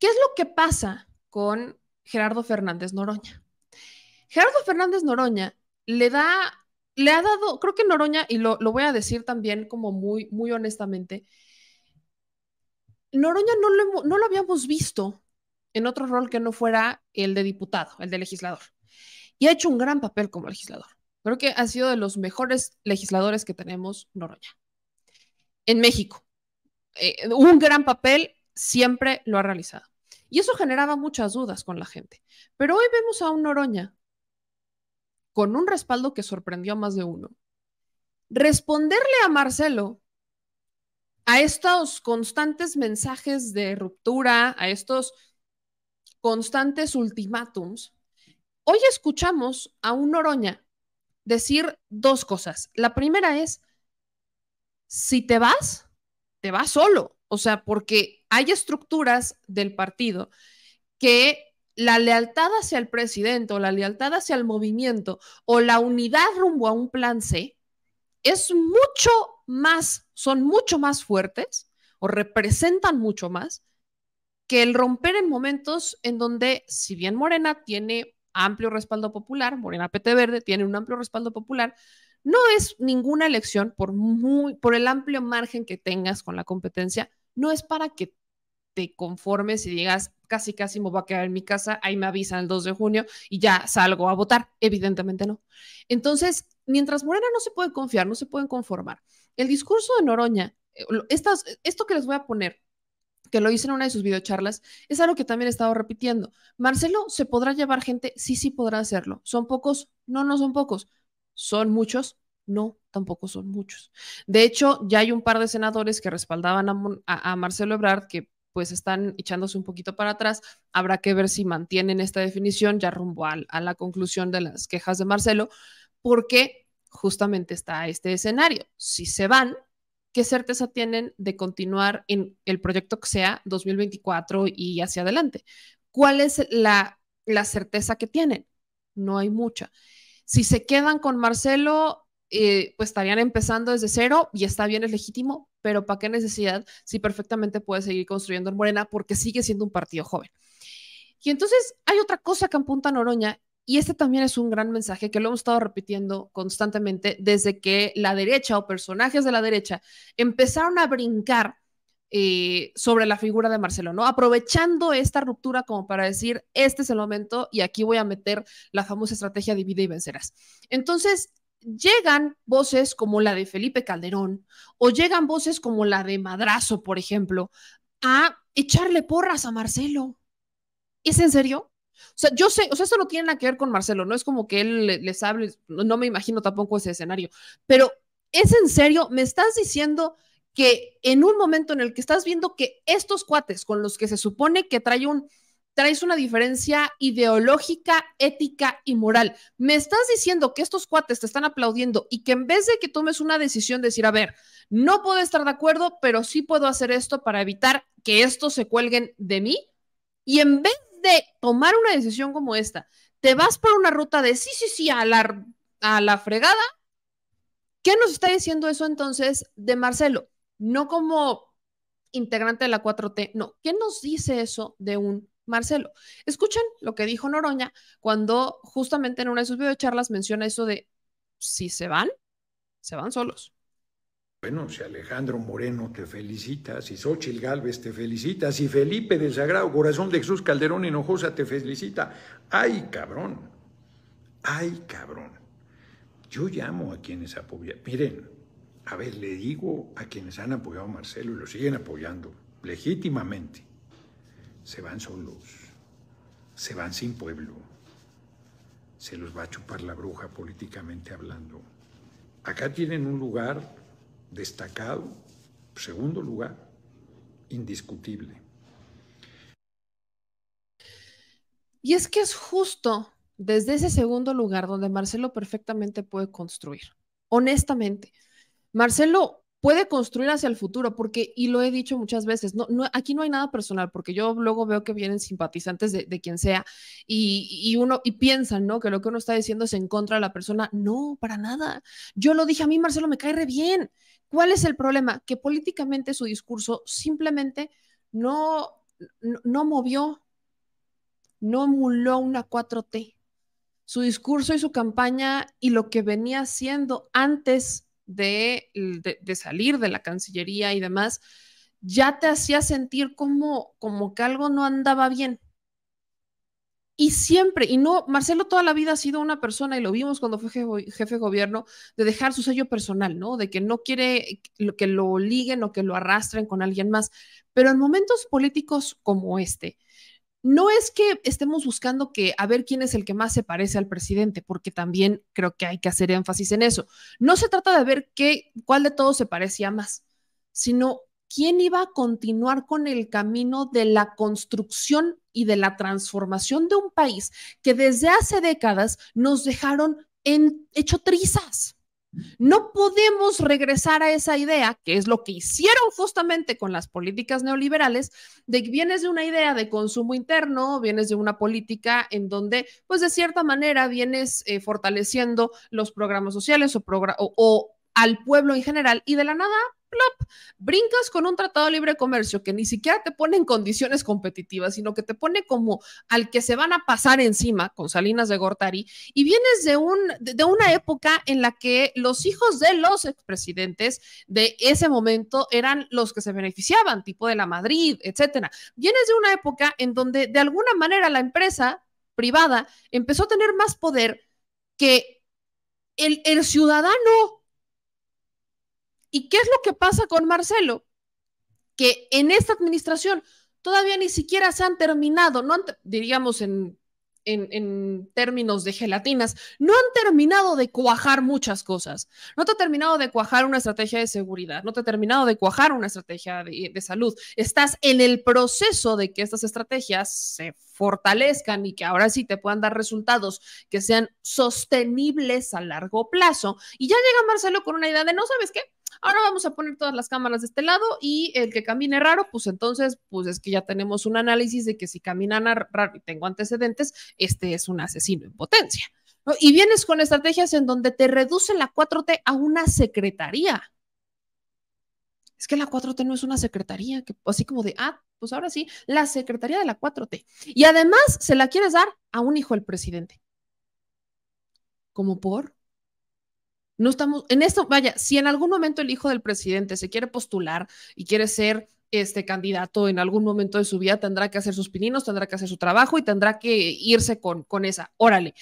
¿Qué es lo que pasa con Gerardo Fernández Noroña? Gerardo Fernández Noroña le da, le ha dado, creo que Noroña, y lo, voy a decir también como muy, muy honestamente, Noroña no lo, no lo habíamos visto en otro rol que no fuera el de diputado, el de legislador. Y ha hecho un gran papel como legislador. Creo que ha sido de los mejores legisladores que tenemos Noroña en México. Eh, un gran papel siempre lo ha realizado. Y eso generaba muchas dudas con la gente. Pero hoy vemos a un Noroña con un respaldo que sorprendió a más de uno. Responderle a Marcelo a estos constantes mensajes de ruptura, a estos constantes ultimátums, hoy escuchamos a un Oroña decir dos cosas. La primera es, si te vas, te vas solo. O sea, porque hay estructuras del partido que la lealtad hacia el presidente o la lealtad hacia el movimiento o la unidad rumbo a un plan C es mucho más, son mucho más fuertes o representan mucho más que el romper en momentos en donde, si bien Morena tiene amplio respaldo popular, Morena PT Verde tiene un amplio respaldo popular, no es ninguna elección por, muy, por el amplio margen que tengas con la competencia no es para que te conformes y digas, casi, casi me voy a quedar en mi casa, ahí me avisan el 2 de junio y ya salgo a votar. Evidentemente no. Entonces, mientras Morena no se puede confiar, no se pueden conformar. El discurso de Noroña, eh, esto que les voy a poner, que lo hice en una de sus videocharlas, es algo que también he estado repitiendo. Marcelo, ¿se podrá llevar gente? Sí, sí podrá hacerlo. ¿Son pocos? No, no son pocos. Son muchos, no, tampoco son muchos. De hecho, ya hay un par de senadores que respaldaban a, Marcelo Ebrard que pues están echándose un poquito para atrás. Habrá que ver si mantienen esta definición ya rumbo a, la conclusión de las quejas de Marcelo, porque justamente está este escenario. Si se van, ¿qué certeza tienen de continuar en el proyecto que sea 2024 y hacia adelante? ¿Cuál es la certeza que tienen? No hay mucha. Si se quedan con Marcelo, eh, pues estarían empezando desde cero y está bien, es legítimo, pero ¿para qué necesidad si perfectamente puede seguir construyendo en Morena porque sigue siendo un partido joven? Y entonces hay otra cosa que apunta Noroña y este también es un gran mensaje que lo hemos estado repitiendo constantemente desde que la derecha o personajes de la derecha empezaron a brincar eh, sobre la figura de Marcelo, ¿no? Aprovechando esta ruptura como para decir, este es el momento y aquí voy a meter la famosa estrategia divide y vencerás. Entonces, llegan voces como la de Felipe Calderón o llegan voces como la de Madrazo, por ejemplo, a echarle porras a Marcelo. ¿Es en serio? O sea, yo sé, o sea, esto no tiene nada que ver con Marcelo, no es como que él les hable, no me imagino tampoco ese escenario, pero ¿es en serio? ¿Me estás diciendo que en un momento en el que estás viendo que estos cuates con los que se supone que trae un traes una diferencia ideológica, ética y moral. Me estás diciendo que estos cuates te están aplaudiendo y que en vez de que tomes una decisión, decir, a ver, no puedo estar de acuerdo, pero sí puedo hacer esto para evitar que estos se cuelguen de mí. Y en vez de tomar una decisión como esta, te vas por una ruta de sí, sí, sí, a la, a la fregada. ¿Qué nos está diciendo eso entonces de Marcelo? No como integrante de la 4T, no. ¿Qué nos dice eso de un Marcelo. Escuchen lo que dijo Noroña cuando justamente en una de sus videocharlas menciona eso de si se van, se van solos. Bueno, si Alejandro Moreno te felicita, si Xochitl Galvez te felicita, si Felipe del Sagrado Corazón de Jesús Calderón Hinojosa te felicita, ¡ay, cabrón! ¡ay, cabrón! Yo llamo a quienes apoyan. Miren, a ver, le digo a quienes han apoyado a Marcelo y lo siguen apoyando legítimamente se van solos, se van sin pueblo, se los va a chupar la bruja políticamente hablando. Acá tienen un lugar destacado, segundo lugar, indiscutible. Y es que es justo desde ese segundo lugar donde Marcelo perfectamente puede construir. Honestamente, Marcelo puede construir hacia el futuro, porque, y lo he dicho muchas veces, no, no, aquí no hay nada personal, porque yo luego veo que vienen simpatizantes de, quien sea y, uno, y piensan, ¿no? Que lo que uno está diciendo es en contra de la persona. No, para nada. Yo lo dije a mí, Marcelo, me cae re bien. ¿Cuál es el problema? Que políticamente su discurso simplemente no, no, movió, no emuló una 4T. Su discurso y su campaña y lo que venía haciendo antes de, de, salir de la Cancillería y demás, ya te hacía sentir como, como que algo no andaba bien. Y siempre, y no, Marcelo toda la vida ha sido una persona, y lo vimos cuando fue jefe de gobierno, de dejar su sello personal, ¿no? De que no quiere que lo liguen o que lo arrastren con alguien más. Pero en momentos políticos como este, no es que estemos buscando que a ver quién es el que más se parece al presidente, porque también creo que hay que hacer énfasis en eso. No se trata de ver qué, cuál de todos se parecía más, sino quién iba a continuar con el camino de la construcción y de la transformación de un país que desde hace décadas nos dejaron en, hecho trizas. No podemos regresar a esa idea, que es lo que hicieron justamente con las políticas neoliberales, de que vienes de una idea de consumo interno, vienes de una política en donde, pues de cierta manera, vienes eh, fortaleciendo los programas sociales o al pueblo en general y de la nada plop, brincas con un tratado de libre comercio que ni siquiera te pone en condiciones competitivas, sino que te pone como al que se van a pasar encima con Salinas de Gortari, y vienes de, un, de una época en la que los hijos de los expresidentes de ese momento eran los que se beneficiaban, tipo de la Madrid, etcétera. Vienes de una época en donde de alguna manera la empresa privada empezó a tener más poder que el, el ciudadano ¿Y qué es lo que pasa con Marcelo? Que en esta administración todavía ni siquiera se han terminado, no diríamos en, términos de gelatinas, no han terminado de cuajar muchas cosas. No te ha terminado de cuajar una estrategia de seguridad, no te ha terminado de cuajar una estrategia de salud. Estás en el proceso de que estas estrategias se fortalezcan y que ahora sí te puedan dar resultados que sean sostenibles a largo plazo. Y ya llega Marcelo con una idea de, no sabes qué, ahora vamos a poner todas las cámaras de este lado y el que camine raro, pues entonces, pues es que ya tenemos un análisis de que si caminan raro y tengo antecedentes, este es un asesino en potencia. Y vienes con estrategias en donde te reducen la 4T a una secretaría. Es que la 4T no es una secretaría, que así como de, ah, pues ahora sí, la secretaría de la 4T. Y además se la quieres dar a un hijo del presidente. ¿Como por? No estamos en esto, vaya, si en algún momento el hijo del presidente se quiere postular y quiere ser este candidato en algún momento de su vida, tendrá que hacer sus pininos, tendrá que hacer su trabajo y tendrá que irse con, con esa, órale.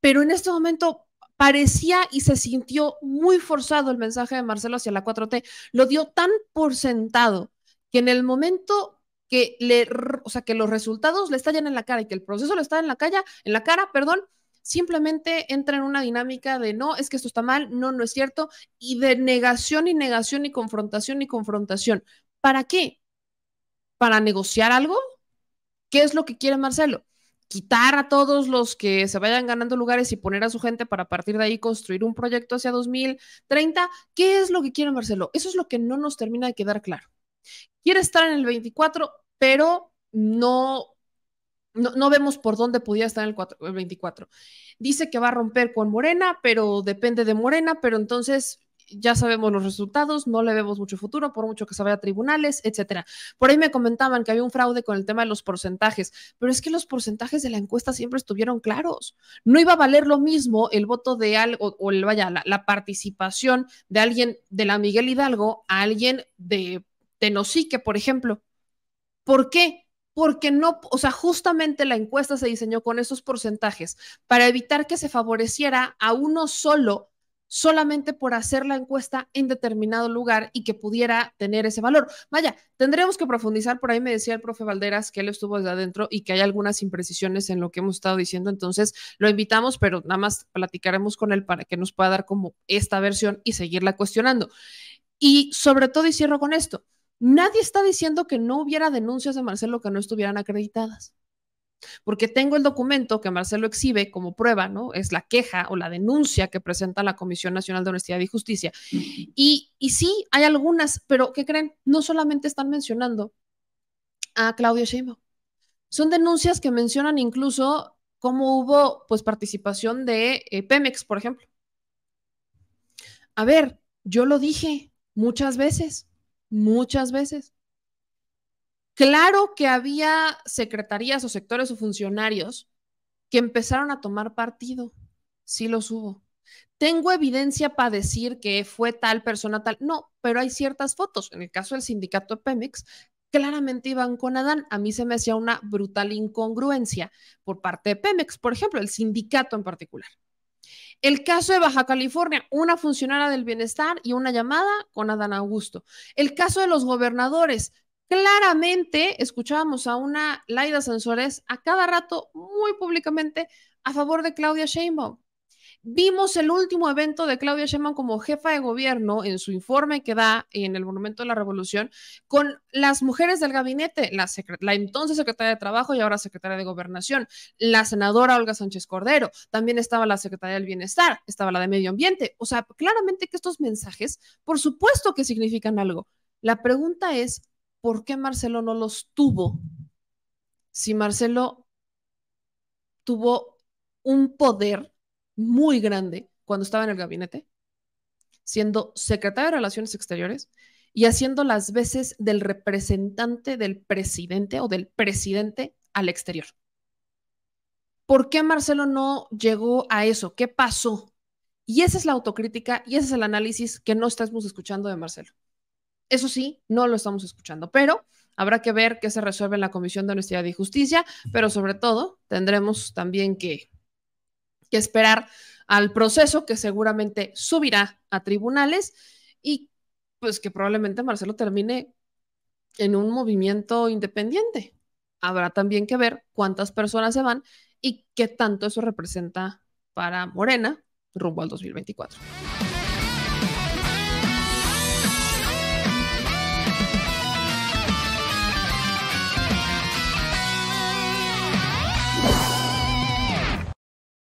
Pero en este momento parecía y se sintió muy forzado el mensaje de Marcelo hacia la 4T, lo dio tan por sentado que en el momento que le, o sea, que los resultados le estallan en la cara y que el proceso le está en la calle, en la cara, perdón, simplemente entra en una dinámica de no, es que esto está mal, no, no es cierto, y de negación y negación y confrontación y confrontación. ¿Para qué? ¿Para negociar algo? ¿Qué es lo que quiere Marcelo? quitar a todos los que se vayan ganando lugares y poner a su gente para partir de ahí construir un proyecto hacia 2030. ¿Qué es lo que quiere Marcelo? Eso es lo que no nos termina de quedar claro. Quiere estar en el 24, pero no no, vemos por dónde podía estar el, el 24. Dice que va a romper con Morena, pero depende de Morena, pero entonces ya sabemos los resultados, no le vemos mucho futuro, por mucho que se vaya a tribunales, etcétera. Por ahí me comentaban que había un fraude con el tema de los porcentajes, pero es que los porcentajes de la encuesta siempre estuvieron claros. No iba a valer lo mismo el voto de algo, o el, vaya, la, participación de alguien de la Miguel Hidalgo a alguien de Tenosique, por ejemplo. ¿Por qué? porque no, o sea, justamente la encuesta se diseñó con esos porcentajes para evitar que se favoreciera a uno solo solamente por hacer la encuesta en determinado lugar y que pudiera tener ese valor. Vaya, tendríamos que profundizar, por ahí me decía el profe Valderas que él estuvo desde adentro y que hay algunas imprecisiones en lo que hemos estado diciendo, entonces lo invitamos, pero nada más platicaremos con él para que nos pueda dar como esta versión y seguirla cuestionando. Y sobre todo, y cierro con esto, Nadie está diciendo que no hubiera denuncias de Marcelo que no estuvieran acreditadas. Porque tengo el documento que Marcelo exhibe como prueba, ¿no? Es la queja o la denuncia que presenta la Comisión Nacional de Honestidad y Justicia. Y, sí, hay algunas, pero ¿qué creen? No solamente están mencionando a Claudio Sheinbaum. Son denuncias que mencionan incluso cómo hubo pues participación de eh, Pemex, por ejemplo. A ver, yo lo dije muchas veces muchas veces. Claro que había secretarías o sectores o funcionarios que empezaron a tomar partido. Sí los hubo. Tengo evidencia para decir que fue tal persona tal. No, pero hay ciertas fotos. En el caso del sindicato Pemex, claramente iban con Adán. A mí se me hacía una brutal incongruencia por parte de Pemex, por ejemplo, el sindicato en particular. El caso de Baja California, una funcionaria del bienestar y una llamada con Adán Augusto. El caso de los gobernadores, claramente escuchábamos a una Laida Sansores a cada rato, muy públicamente, a favor de Claudia Sheinbaum. Vimos el último evento de Claudia Sheinbaum como jefa de gobierno en su informe que da en el Monumento de la Revolución con las mujeres del gabinete, la, la entonces secretaria de Trabajo y ahora secretaria de Gobernación, la senadora Olga Sánchez Cordero, también estaba la secretaria del Bienestar, estaba la de Medio Ambiente. O sea, claramente que estos mensajes, por supuesto que significan algo. La pregunta es, ¿por qué Marcelo no los tuvo? Si Marcelo tuvo un poder muy grande cuando estaba en el gabinete, siendo secretario de Relaciones Exteriores y haciendo las veces del representante del presidente o del presidente al exterior. ¿Por qué Marcelo no llegó a eso? ¿Qué pasó? Y esa es la autocrítica y ese es el análisis que no estamos escuchando de Marcelo. Eso sí, no lo estamos escuchando, pero habrá que ver qué se resuelve en la Comisión de Honestidad y Justicia, pero sobre todo tendremos también que que esperar al proceso que seguramente subirá a tribunales y pues que probablemente Marcelo termine en un movimiento independiente. Habrá también que ver cuántas personas se van y qué tanto eso representa para Morena rumbo al 2024.